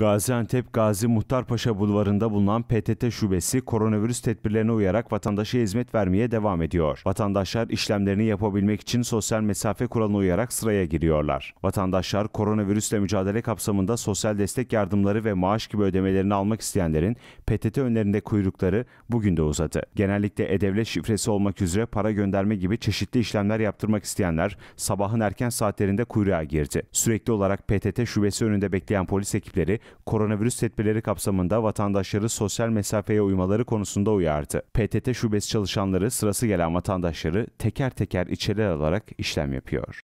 Gaziantep Gazi Muhtarpaşa Bulvarı'nda bulunan PTT şubesi koronavirüs tedbirlerine uyarak vatandaşa hizmet vermeye devam ediyor. Vatandaşlar işlemlerini yapabilmek için sosyal mesafe kuralına uyarak sıraya giriyorlar. Vatandaşlar koronavirüsle mücadele kapsamında sosyal destek yardımları ve maaş gibi ödemelerini almak isteyenlerin PTT önlerinde kuyrukları bugün de uzadı. Genellikle e-devlet şifresi olmak üzere para gönderme gibi çeşitli işlemler yaptırmak isteyenler sabahın erken saatlerinde kuyruğa girdi. Sürekli olarak PTT şubesi önünde bekleyen polis ekipleri koronavirüs tedbirleri kapsamında vatandaşları sosyal mesafeye uymaları konusunda uyardı. PTT şubesi çalışanları sırası gelen vatandaşları teker teker içeri alarak işlem yapıyor.